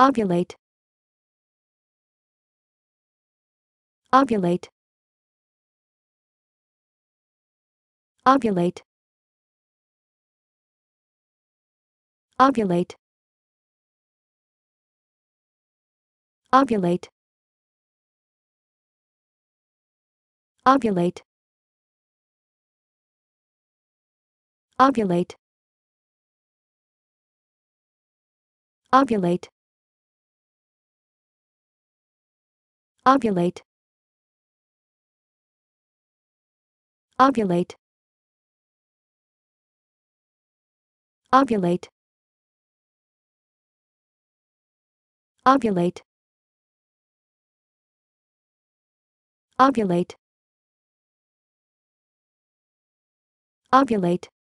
ovulate ovulate ovulate ovulate ovulate ovulate ovulate ovulate ovulate ovulate ovulate ovulate ovulate ovulate